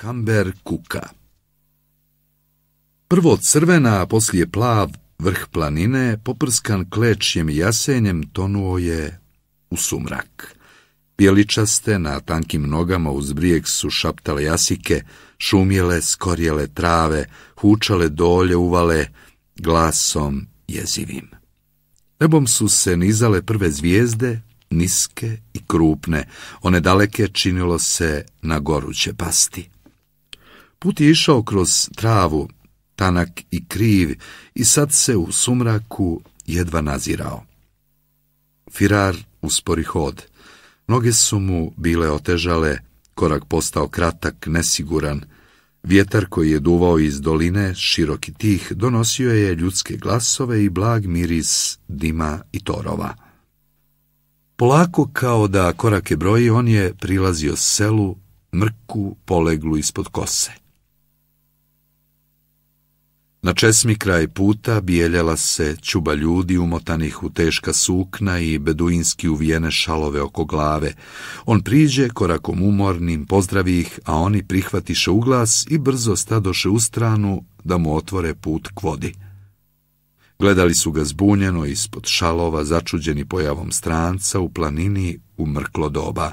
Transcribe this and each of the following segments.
Kamber kuka Prvo crvena, a poslije plav vrh planine, poprskan klećjem jasenjem, tonuo je u sumrak. Pjeličaste na tankim nogama uz brijeg su šaptale jasike, šumjele, skorjele trave, hučale dolje uvale, glasom jezivim. Nebom su se nizale prve zvijezde, niske i krupne, one daleke činilo se na goruće pasti. Put je išao kroz travu, tanak i kriv, i sad se u sumraku jedva nazirao. Firar uspori hod. Noge su mu bile otežale, korak postao kratak, nesiguran. Vjetar koji je duvao iz doline, široki tih, donosio je ljudske glasove i blag miris dima i torova. Polako kao da korake broji, on je prilazio selu, mrku, poleglu ispod kose. Na česmi kraj puta bijeljala se čuba ljudi umotanih u teška sukna i beduinski uvijene šalove oko glave. On priđe korakom umornim, pozdravi ih, a oni prihvatiše uglas i brzo stadoše u stranu da mu otvore put k vodi. Gledali su ga zbunjeno ispod šalova, začuđeni pojavom stranca u planini u mrklo doba.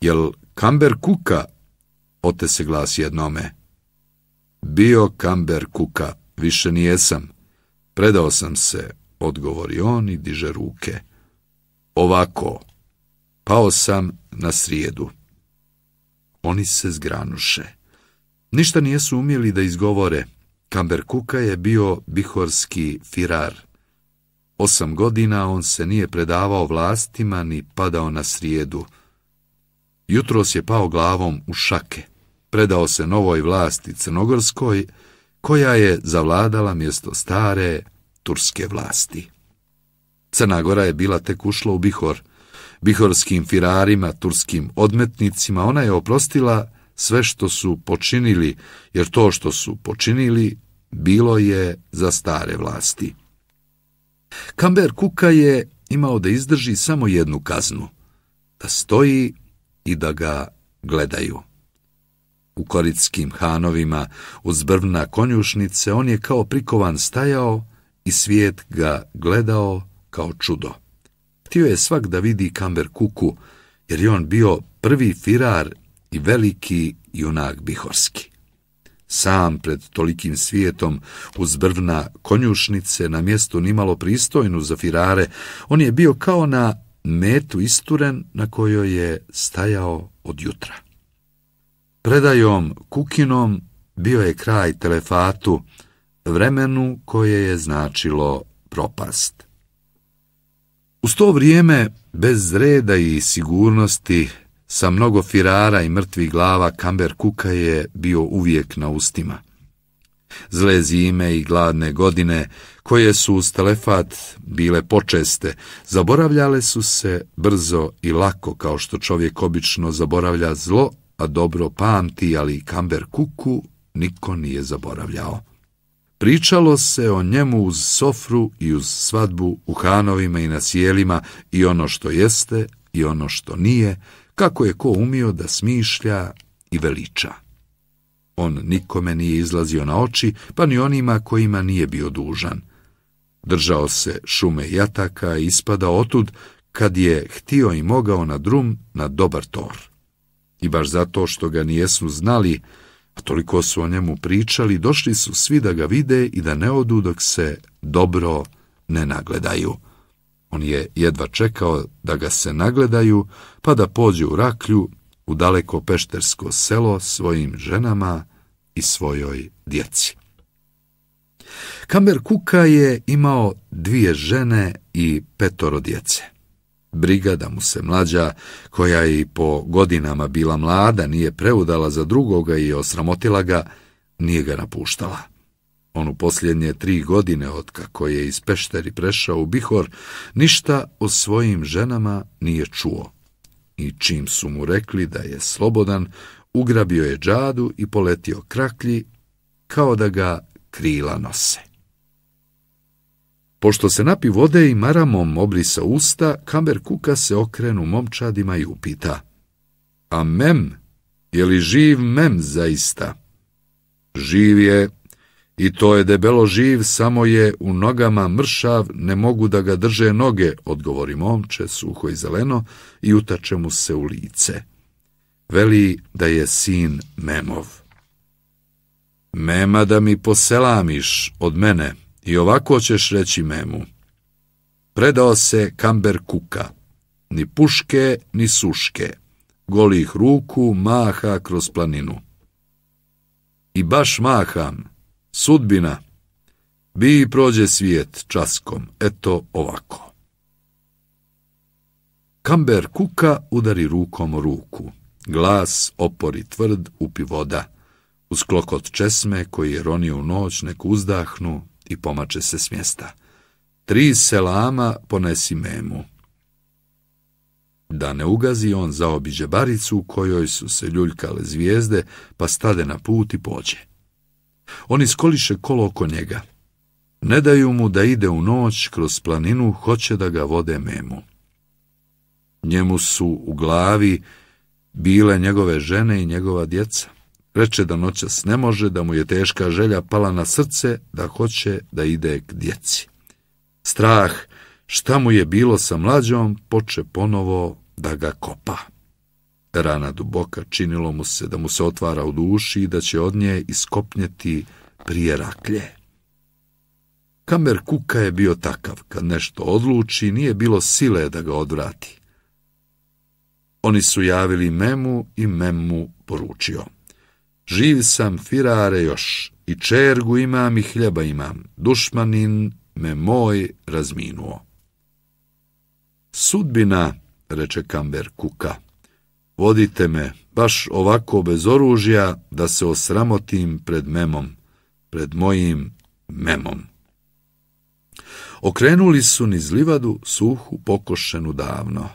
Jel Kamber kuka? Ote se glas jednome. Bio kamber kuka, više nijesam. Predao sam se, odgovori on i diže ruke. Ovako, pao sam na srijedu. Oni se zgranuše. Ništa nijesu umjeli da izgovore. Kamber kuka je bio bihorski firar. Osam godina on se nije predavao vlastima ni padao na srijedu. Jutros je pao glavom u šake predao se novoj vlasti Crnogorskoj, koja je zavladala mjesto stare turske vlasti. Crna Gora je bila tek ušla u Bihor. Bihorskim firarima, turskim odmetnicima, ona je oprostila sve što su počinili, jer to što su počinili bilo je za stare vlasti. Kamber Kuka je imao da izdrži samo jednu kaznu, da stoji i da ga gledaju. U koritskim hanovima, uz brvna konjušnice, on je kao prikovan stajao i svijet ga gledao kao čudo. Htio je svak da vidi Kamber Kuku, jer je on bio prvi firar i veliki junak Bihorski. Sam pred tolikim svijetom, uz brvna konjušnice, na mjestu nimalo pristojnu za firare, on je bio kao na metu isturen na kojoj je stajao od jutra. Predajom Kukinom bio je kraj telefatu, vremenu koje je značilo propast. U to vrijeme, bez reda i sigurnosti, sa mnogo firara i mrtvih glava Kamber Kuka je bio uvijek na ustima. Zle zime i gladne godine, koje su uz telefat bile počeste, zaboravljale su se brzo i lako, kao što čovjek obično zaboravlja zlo a pa dobro pamti, ali Kamber Kuku niko nije zaboravljao. Pričalo se o njemu uz sofru i uz svadbu u hanovima i na sjelima i ono što jeste i ono što nije, kako je ko umio da smišlja i veliča. On nikome nije izlazio na oči, pa ni onima kojima nije bio dužan. Držao se šume jataka i ispada otud, kad je htio i mogao na drum na dobar tor. I baš zato što ga nijesu znali, a toliko su o njemu pričali, došli su svi da ga vide i da ne odu dok se dobro ne nagledaju. On je jedva čekao da ga se nagledaju, pa da pođe u raklju, u daleko peštersko selo svojim ženama i svojoj djeci. Kamer Kuka je imao dvije žene i petoro djece. Briga da mu se mlađa, koja je i po godinama bila mlada, nije preudala za drugoga i osramotila ga, nije ga napuštala. On u posljednje tri godine, otkako je iz Pešteri prešao u Bihor, ništa o svojim ženama nije čuo. I čim su mu rekli da je slobodan, ugrabio je džadu i poletio kraklji, kao da ga krila nose. Pošto se napi vode i maramom obrisa usta, kamer kuka se okrenu momčadima i upita. A mem, je li živ mem zaista? Živ je, i to je debelo živ, samo je u nogama mršav, ne mogu da ga drže noge, odgovori momče, suho i zeleno, i utače mu se u lice. Veli da je sin memov. Mema da mi poselamiš od mene, i ovako ćeš reći memu. Predao se kamber kuka, ni puške, ni suške, golih ruku maha kroz planinu. I baš maham, sudbina, bi prođe svijet časkom, eto ovako. Kamber kuka udari rukom ruku, glas opori tvrd upi voda, uz klokot česme koji je ronio u noć nek uzdahnu i pomače se s mjesta. Tri selama ponesi memu. Da ne ugazi on zaobiđe baricu u kojoj su se ljuljkale zvijezde, pa stade na put i pođe. On iskoliše kolo oko njega. Ne daju mu da ide u noć kroz planinu, hoće da ga vode memu. Njemu su u glavi bile njegove žene i njegova djeca. Reče da noćas ne može, da mu je teška želja pala na srce, da hoće da ide k djeci. Strah, šta mu je bilo sa mlađom, poče ponovo da ga kopa. Rana duboka činilo mu se da mu se otvara u duši i da će od nje iskopnjeti prije raklje. Kamer kuka je bio takav, kad nešto odluči, nije bilo sile da ga odvrati. Oni su javili memu i memu poručio. Živ sam firare još, i čergu imam i hljeba imam, dušmanin me moj razminuo. Sudbina, reče Kamber Kuka, vodite me baš ovako bez oružja da se osramotim pred memom, pred mojim memom. Okrenuli su niz livadu suhu pokošenu davno.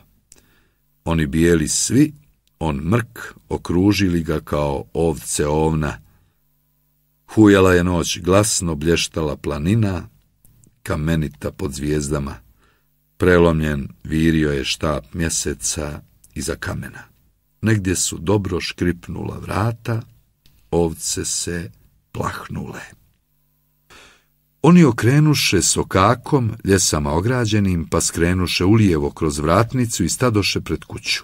Oni bijeli svi on mrk, okružili ga kao ovce ovna. Hujala je noć, glasno blještala planina, kamenita pod zvijezdama. Prelomljen virio je štap mjeseca iza kamena. Negdje su dobro škripnula vrata, ovce se plahnule. Oni okrenuše sokakom, ljesama ograđenim, pa skrenuše ulijevo kroz vratnicu i stadoše pred kuću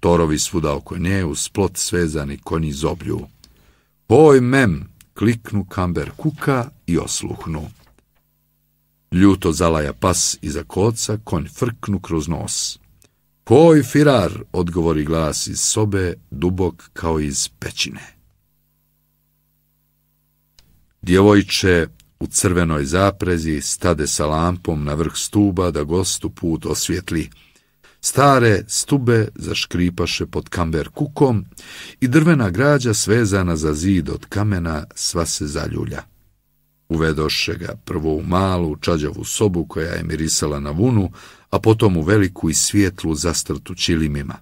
torovi svuda oko nje, u splot svezani konji zoblju. Poj, mem, kliknu kamber kuka i osluhnu. Ljuto zalaja pas iza koca, konj frknu kroz nos. Poj, firar, odgovori glas iz sobe, dubok kao iz pećine. Djevojče u crvenoj zaprezi stade sa lampom na vrh stuba da gostu put osvjetli. Stare stube zaškripaše pod kamber kukom i drvena građa svezana za zid od kamena sva se zaljulja. Uvedoše ga prvo u malu čađavu sobu koja je mirisala na vunu, a potom u veliku i svijetlu zastrtu čilimima.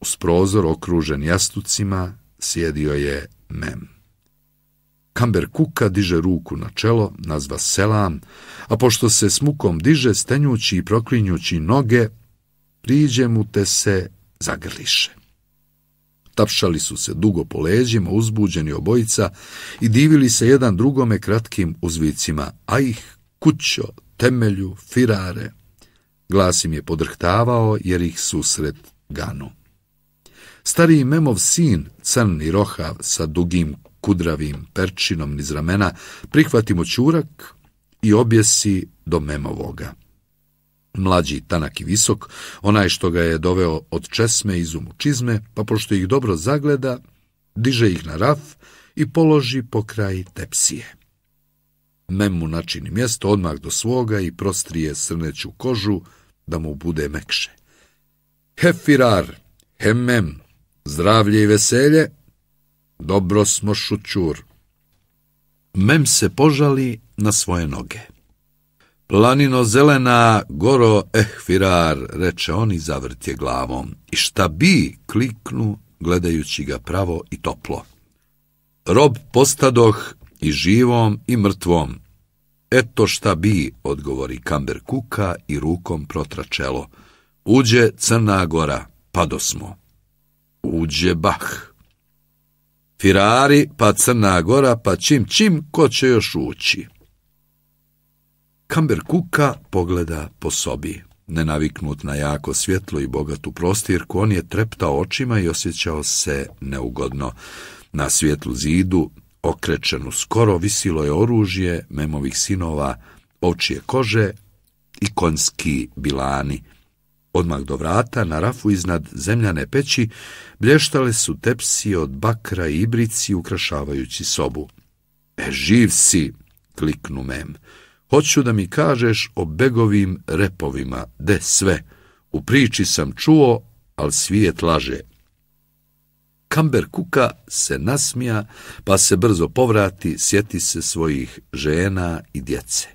Uz prozor okružen jastucima sjedio je mem. Kamber Kuka diže ruku na čelo, nazva selam, a pošto se smukom diže, stenjući i proklinjući noge, priđe mu te se zagrliše. Tapšali su se dugo po leđima, uzbuđeni obojica i divili se jedan drugome kratkim uzvicima, a ih kućo, temelju, firare. Glas im je podrhtavao jer ih susret ganu. Stariji Memov sin, crni rohav sa dugim kudravim perčinom niz ramena, prihvatimo čurak i objesi do Memovoga. Mlađi, tanak i visok, onaj što ga je doveo od česme iz umučizme, pa pošto ih dobro zagleda, diže ih na raf i položi pokraj tepsije. Mem mu načini mjesto odmah do svoga i prostrije srneću kožu da mu bude mekše. Hefirar, hemem, zdravlje i veselje, dobro smo šućur. Mem se požali na svoje noge. Planino zelena, goro ehfirar, reče on i zavrtje glavom. I šta bi, kliknu, gledajući ga pravo i toplo. Rob postadoh i živom i mrtvom. Eto šta bi, odgovori Kamber Kuka i rukom protračelo. Uđe Crna Gora, pado smo. Uđe bah. Firari, pa Crna Gora, pa čim čim, ko će još ući? Kamber Kuka pogleda po sobi. Nenaviknut na jako svjetlo i bogatu prostirku, on je treptao očima i osjećao se neugodno. Na svjetlu zidu, okrečenu skoro, visilo je oružje memovih sinova, očije kože i konjski bilani. Odmah do vrata, na rafu iznad zemljane peći, blještale su tepsije od bakra i ibrici ukrašavajući sobu. E, živ si, kliknu mem. Hoću da mi kažeš o begovim repovima, de sve. U priči sam čuo, al svijet laže. Kamber kuka se nasmija, pa se brzo povrati, sjeti se svojih žena i djece.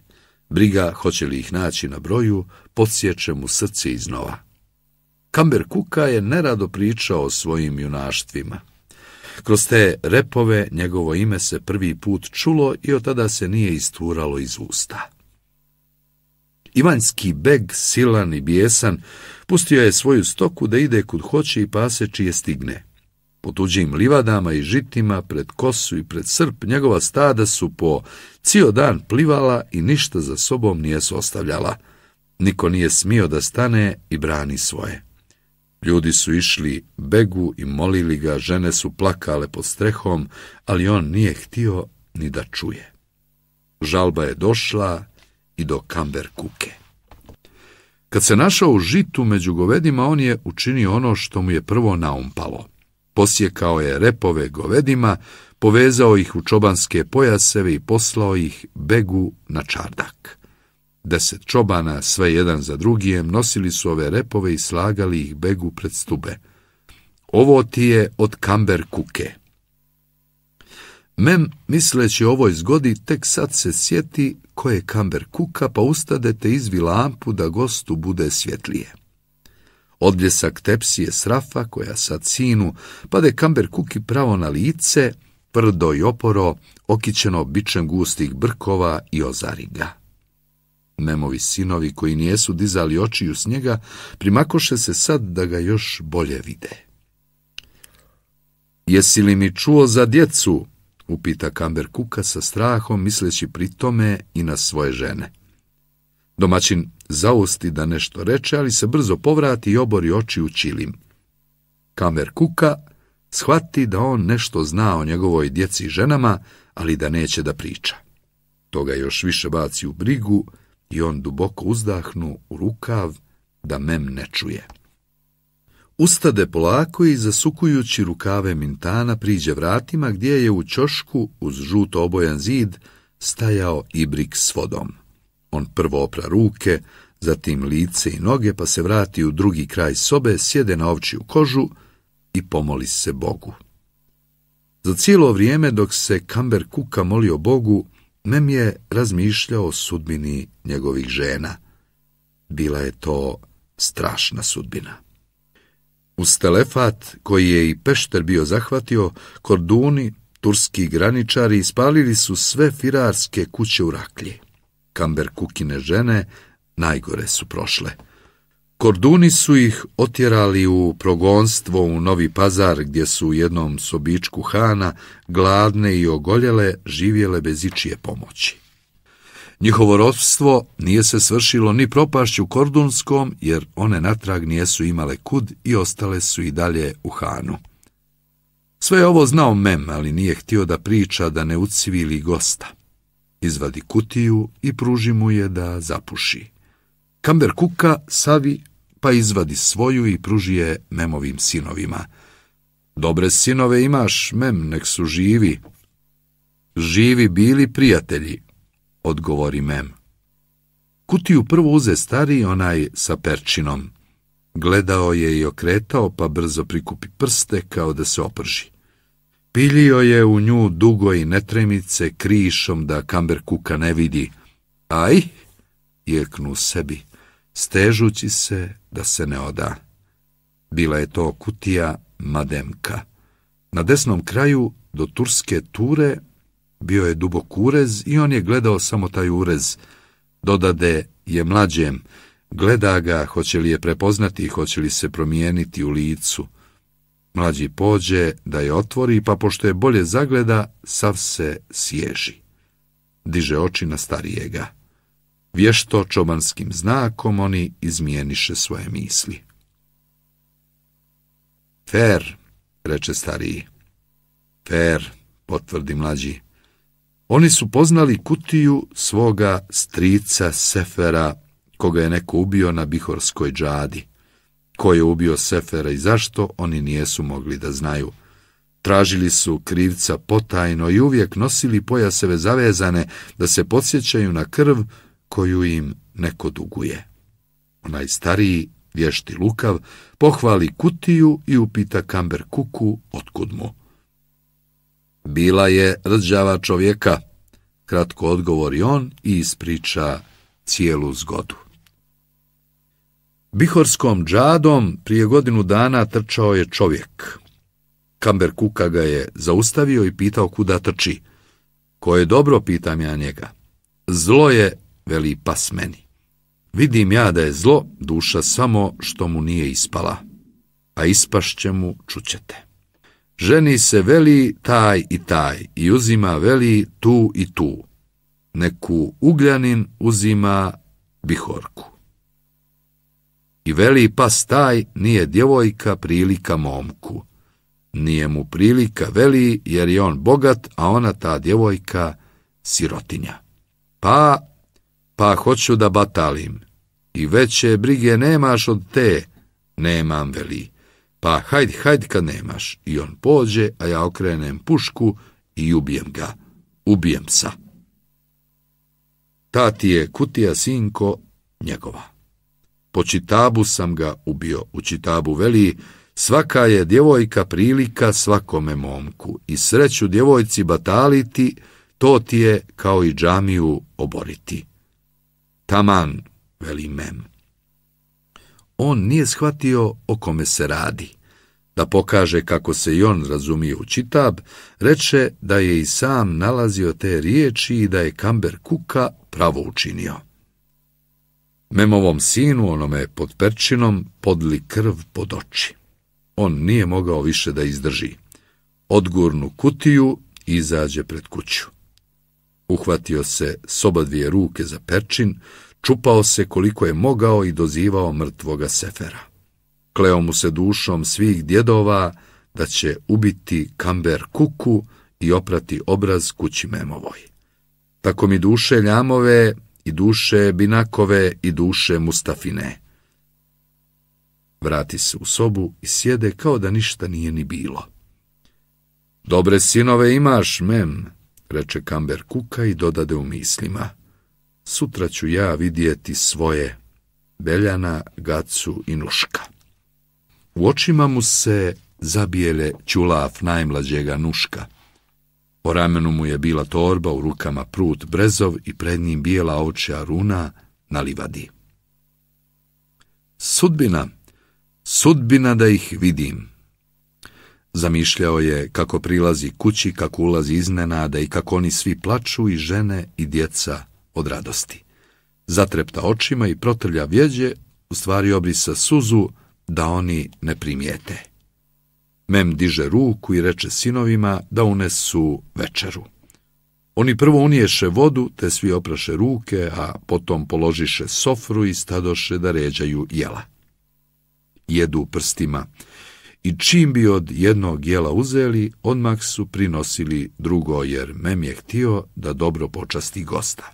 Briga hoće li ih naći na broju, podsjeće mu srce iznova. Kamber kuka je nerado pričao o svojim junaštvima. Kroz te repove njegovo ime se prvi put čulo i od tada se nije isturalo iz usta. Ivanjski beg, silan i bijesan, pustio je svoju stoku da ide kud hoće i pase čije stigne. Po tuđim livadama i žitima, pred kosu i pred srp, njegova stada su po cijel dan plivala i ništa za sobom nije se ostavljala. Niko nije smio da stane i brani svoje. Ljudi su išli begu i molili ga, žene su plakale pod strehom, ali on nije htio ni da čuje. Žalba je došla i do kamber kuke. Kad se našao u žitu među govedima, on je učinio ono što mu je prvo naumpalo. Posjekao je repove govedima, povezao ih u čobanske pojaseve i poslao ih begu na čardak. Deset čobana, sve jedan za drugijem, nosili su ove repove i slagali ih begu pred stube. Ovo ti je od kamber kuke. Mem, misleći ovoj zgodi, tek sad se sjeti ko je kamber kuka, pa ustade izvi lampu da gostu bude svjetlije. Odljesak tepsije srafa, koja sad sinu, pade kamber kuki pravo na lice, prdo i oporo, okićeno bičem gustih brkova i ozariga. Memovi sinovi koji nijesu dizali očiju s njega, primakoše se sad da ga još bolje vide. Jesi li mi čuo za djecu? upita Kamber Kuka sa strahom, misleći pri tome i na svoje žene. Domaćin zaosti da nešto reče, ali se brzo povrati i obori oči u čilim. Kamber Kuka shvati da on nešto zna o njegovoj djeci i ženama, ali da neće da priča. To ga još više baci u brigu i on duboko uzdahnu u rukav da mem ne čuje. Ustade polako i zasukujući rukave Mintana priđe vratima gdje je u čošku uz žuto obojan zid stajao Ibrik s vodom. On prvo opra ruke, zatim lice i noge, pa se vrati u drugi kraj sobe, sjede na ovčiju kožu i pomoli se Bogu. Za cijelo vrijeme dok se Kamber Kuka molio Bogu, Mem je razmišljao o sudbini njegovih žena. Bila je to strašna sudbina. Uz telefat koji je i Pešter bio zahvatio, korduni, turski graničari ispalili su sve firarske kuće u raklji. Kamber kukine žene najgore su prošle. Korduni su ih otjerali u progonstvo u Novi Pazar gdje su u jednom sobičku Hana gladne i ogoljele živjele bez ičije pomoći. Njihovo rodstvo nije se svršilo ni propašću kordunskom, jer one natrag su imale kud i ostale su i dalje u Hanu. Sve je ovo znao Mem, ali nije htio da priča da ne ucivili gosta. Izvadi kutiju i pruži mu je da zapuši. Kamber kuka, savi, pa izvadi svoju i pruži je memovim sinovima. Dobre sinove imaš, mem, nek su živi. Živi bili prijatelji, odgovori mem. Kutiju prvo uze stari onaj sa perčinom. Gledao je i okretao, pa brzo prikupi prste kao da se oprži. Pilio je u nju dugo i netremice krišom da kamber kuka ne vidi. Aj, jeknu sebi stežući se da se ne oda. Bila je to kutija Mademka. Na desnom kraju do turske ture bio je dubok urez i on je gledao samo taj urez. Dodade je mlađem, gleda ga, hoće li je prepoznati, i hoće li se promijeniti u licu. Mlađi pođe da je otvori, pa pošto je bolje zagleda, sav se sježi. Diže oči na starijega vješto čobanskim znakom oni izmijeniše svoje misli. Fer, reče stariji. Fer, potvrdi mlađi. Oni su poznali kutiju svoga strica Sefera, koga je neko ubio na Bihorskoj džadi. Ko je ubio Sefera i zašto, oni nijesu mogli da znaju. Tražili su krivca potajno i uvijek nosili pojaseve zavezane da se podsjećaju na krv koju im neko duguje. Onaj stariji, vješti lukav, pohvali kutiju i upita Kamber Kuku otkud mu. Bila je rđava čovjeka, kratko odgovori on i ispriča cijelu zgodu. Bihorskom džadom prije godinu dana trčao je čovjek. Kamber Kuka ga je zaustavio i pitao kuda trči. Koje dobro, pitam ja njega. Zlo je veli pas meni. Vidim ja da je zlo duša samo što mu nije ispala, a ispašće mu čućete. Ženi se veli taj i taj i uzima veli tu i tu. Neku ugljanin uzima bihorku. I veli pas taj nije djevojka prilika momku. Nije mu prilika veli jer je on bogat, a ona ta djevojka sirotinja. Pa pa hoću da batalim. I veće brige nemaš od te, nemam veli. Pa hajd hajd kad nemaš. I on pođe, a ja okrenem pušku i ubijem ga. Ubijem sa. Ta ti je kutija sinko njegova. Po čitabu sam ga ubio. U čitabu veli, svaka je djevojka prilika svakome momku. I sreću djevojci bataliti, to ti je kao i džamiju oboriti. Taman, veli Mem. On nije shvatio o kome se radi. Da pokaže kako se i on razumije u čitab, reče da je i sam nalazio te riječi i da je Kamber Kuka pravo učinio. Memovom sinu, onome pod perčinom, podli krv pod oči. On nije mogao više da izdrži. Odgurnu kutiju i izađe pred kuću. Uhvatio se s oba dvije ruke za perčin, čupao se koliko je mogao i dozivao mrtvoga sefera. Kleo mu se dušom svih djedova da će ubiti kamber kuku i oprati obraz kući memovoj. Tako mi duše ljamove i duše binakove i duše mustafine. Vrati se u sobu i sjede kao da ništa nije ni bilo. Dobre sinove imaš, mem, reče Kamber Kuka i dodade u mislima. Sutra ću ja vidjeti svoje Beljana, Gacu i Nuška. U očima mu se zabijele ćulav najmlađega Nuška. Po ramenu mu je bila torba, u rukama prut brezov i pred njim bijela očja runa na livadi. Sudbina, sudbina da ih vidim, Zamišljao je kako prilazi kući, kako ulazi iznenada i kako oni svi plaču i žene i djeca od radosti. Zatrepta očima i protrlja vjeđe, u stvari obrisa suzu da oni ne primijete. Mem diže ruku i reče sinovima da unesu večeru. Oni prvo uniješe vodu, te svi opraše ruke, a potom položiše sofru i stadoše da ređaju jela. Jedu prstima i čim bi od jednog jela uzeli, odmah su prinosili drugo, jer Mem je htio da dobro počasti gosta.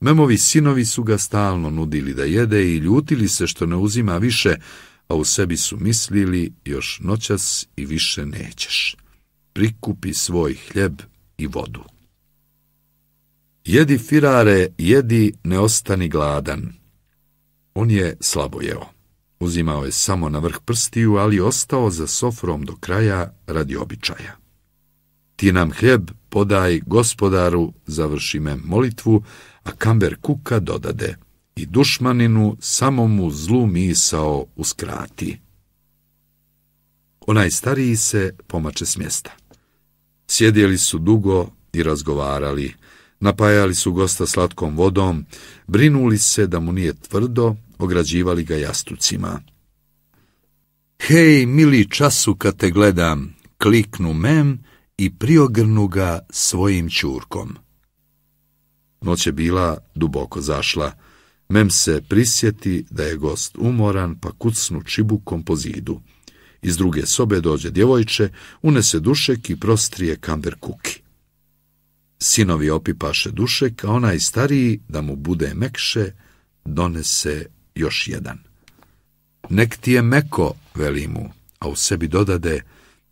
Memovi sinovi su ga stalno nudili da jede i ljutili se što ne uzima više, a u sebi su mislili još noćas i više nećeš. Prikupi svoj hljeb i vodu. Jedi firare, jedi, ne ostani gladan. On je slabo jeo. Uzimao je samo na vrh prstiju, ali ostao za sofrom do kraja radi običaja. Ti nam hljeb podaj gospodaru, završi me molitvu, a kamber kuka dodade i dušmaninu samomu zlu misao uskrati. Onaj stariji se pomače s mjesta. Sjedjeli su dugo i razgovarali, napajali su gosta slatkom vodom, brinuli se da mu nije tvrdo ograđivali ga jastucima. Hej, mili času kad te gledam, kliknu mem i priogrnu ga svojim čurkom. Noć je bila duboko zašla. Mem se prisjeti da je gost umoran, pa kucnu čibukom po zidu. Iz druge sobe dođe djevojče, unese dušek i prostrije kamber kuki. Sinovi opipaše dušek, a onaj stariji, da mu bude mekše, donese još jedan. Nek ti je meko, veli mu, a u sebi dodade,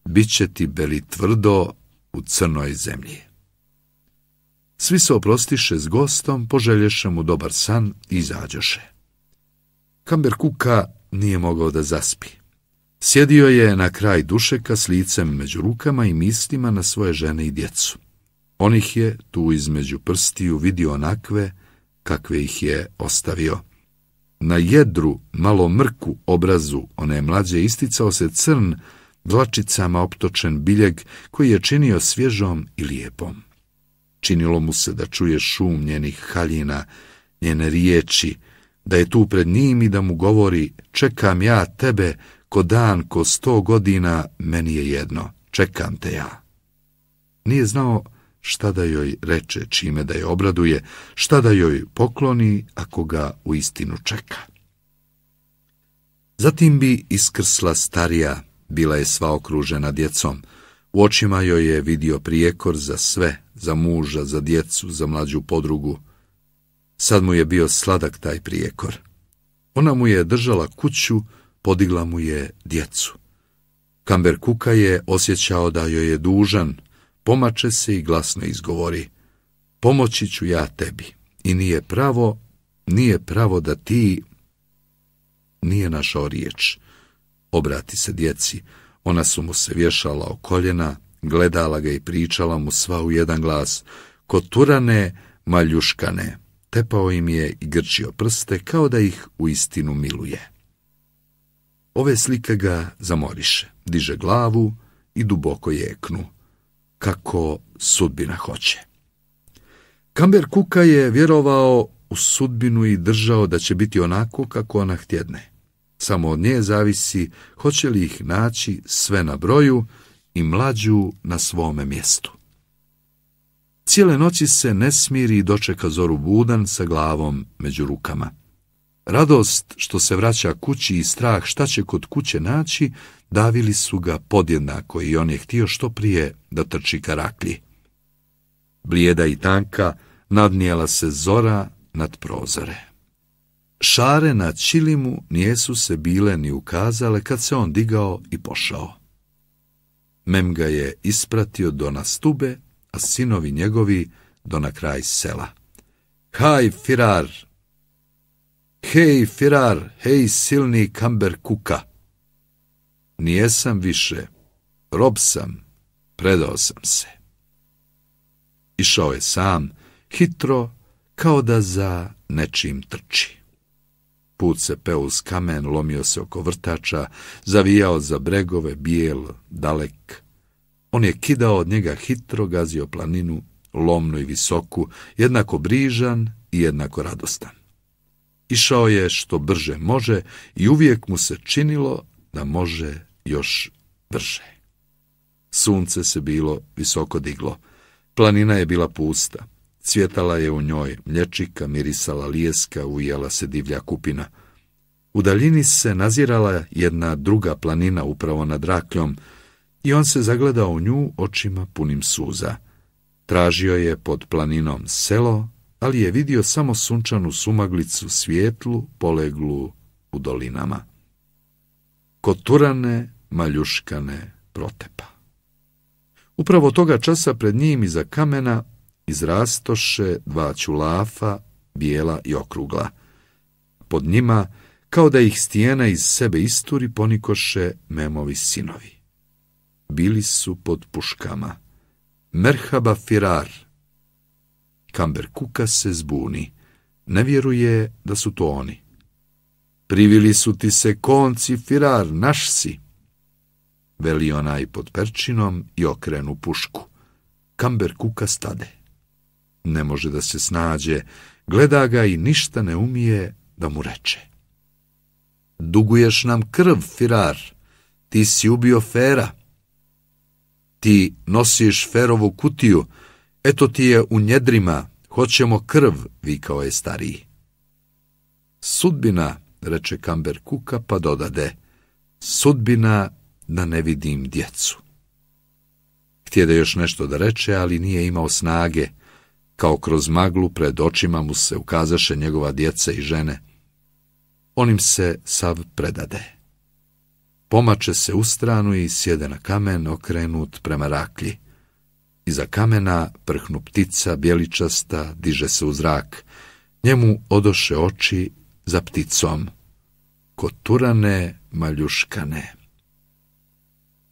bit će ti beli tvrdo u crnoj zemlji. Svi se oprostiše s gostom, poželješe mu dobar san i izađoše. Kamber Kuka nije mogao da zaspi. Sjedio je na kraj dušeka s licem među rukama i mislima na svoje žene i djecu. On ih je tu između prstiju vidio onakve kakve ih je ostavio. Na jedru, malo mrku obrazu one mlađe isticao se crn, dlačicama optočen biljeg koji je činio svježom i lijepom. Činilo mu se da čuje šum njenih haljina, njene riječi, da je tu pred njim i da mu govori čekam ja tebe ko dan, ko sto godina, meni je jedno, čekam te ja. Nije znao šta da joj reče, čime da je obraduje, šta da joj pokloni ako ga u istinu čeka. Zatim bi iskrsla starija, bila je sva okružena djecom. U očima joj je vidio prijekor za sve, za muža, za djecu, za mlađu podrugu. Sad mu je bio sladak taj prijekor. Ona mu je držala kuću, podigla mu je djecu. Kamber Kuka je osjećao da joj je dužan, pomače se i glasno izgovori, pomoći ću ja tebi i nije pravo, nije pravo da ti, nije našao riječ. Obrati se djeci, ona su mu se vješala o koljena, gledala ga i pričala mu sva u jedan glas, koturane, maljuškane, tepao im je i grčio prste kao da ih u istinu miluje. Ove slike ga zamoriše, diže glavu i duboko jeknu kako sudbina hoće. Kamber Kuka je vjerovao u sudbinu i držao da će biti onako kako ona htjedne. Samo od nje zavisi hoće li ih naći sve na broju i mlađu na svome mjestu. Cijele noći se ne smiri i dočeka zoru budan sa glavom među rukama. Radost što se vraća kući i strah šta će kod kuće naći davili su ga podjednako i on je htio što prije da trči karaklji. Blijeda i tanka nadnijela se zora nad prozore. Šare na čilimu nijesu se bile ni ukazale kad se on digao i pošao. Mem ga je ispratio do nastube, a sinovi njegovi do na kraj sela. Haj, firar! Hej, firar! Hej, silni kamber kuka! nijesam više, rob sam, predao sam se. Išao je sam, hitro, kao da za nečim trči. Put se peo uz kamen, lomio se oko vrtača, zavijao za bregove, bijel, dalek. On je kidao od njega hitro, gazio planinu, lomnu i visoku, jednako brižan i jednako radostan. Išao je što brže može i uvijek mu se činilo da može još brže. Sunce se bilo visoko diglo. Planina je bila pusta. Cvjetala je u njoj mlječika, mirisala lijeska, ujela se divlja kupina. U daljini se nazirala jedna druga planina upravo nad rakljom i on se zagledao u nju očima punim suza. Tražio je pod planinom selo, ali je vidio samo sunčanu sumaglicu svijetlu, poleglu u dolinama koturane, maljuškane protepa. Upravo toga časa pred njim iza kamena izrastoše dva ćulafa, bijela i okrugla. Pod njima, kao da ih stijena iz sebe isturi, ponikoše memovi sinovi. Bili su pod puškama. Merhaba firar. Kamber Kuka se zbuni. Ne vjeruje da su to oni privili su ti se konci firar, naš si. Veli onaj pod perčinom i okrenu pušku. Kamber kuka stade. Ne može da se snađe, gleda ga i ništa ne umije da mu reče. Duguješ nam krv, firar, ti si ubio fera. Ti nosiš ferovu kutiju, eto ti je u njedrima, hoćemo krv, vikao je stariji. Sudbina reče Kamber Kuka, pa dodade, sudbina da ne vidim djecu. Htjede još nešto da reče, ali nije imao snage, kao kroz maglu pred očima mu se ukazaše njegova djeca i žene. Onim se sav predade. Pomače se u stranu i sjede na kamen okrenut prema raklji. Iza kamena prhnu ptica, bjeličasta, diže se u zrak. Njemu odoše oči za pticom, koturane maljuškane.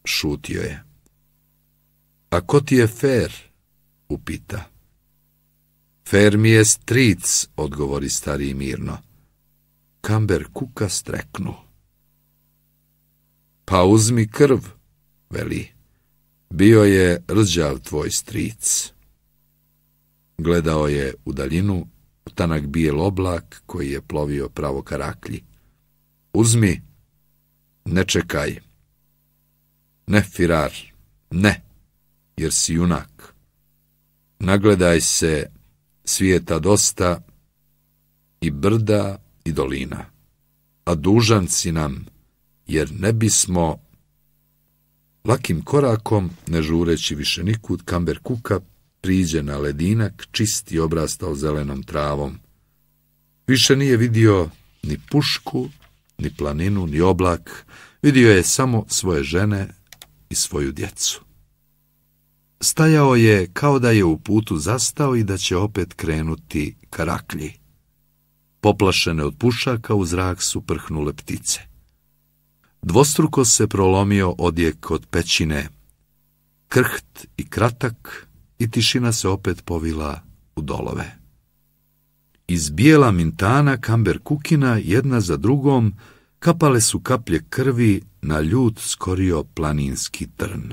Šutio je. A ko ti je fer? upita. Fer mi je stric, odgovori stari mirno. Kamber kuka streknu. Pa uzmi krv, veli. Bio je rđav tvoj stric. Gledao je u daljinu tanak bijel oblak koji je plovio pravo karaklji. Uzmi, ne čekaj. Ne, Firar, ne, jer si junak. Nagledaj se svijeta dosta i brda i dolina, a dužan si nam, jer ne bismo lakim korakom, ne žureći više nikud, Kamber Kuka priđe na ledinak, čisti obrastao zelenom travom. Više nije vidio ni pušku, ni planinu, ni oblak, vidio je samo svoje žene i svoju djecu. Stajao je kao da je u putu zastao i da će opet krenuti karaklji. Poplašene od pušaka u zrak su prhnule ptice. Dvostruko se prolomio odjek od pećine. Krht i kratak, i tišina se opet povila u dolove. Iz bijela mintana kamber kukina jedna za drugom kapale su kaplje krvi na ljud skorio planinski trn.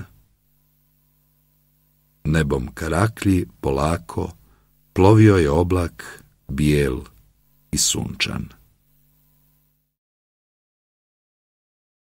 Nebom karaklji polako plovio je oblak bijel i sunčan.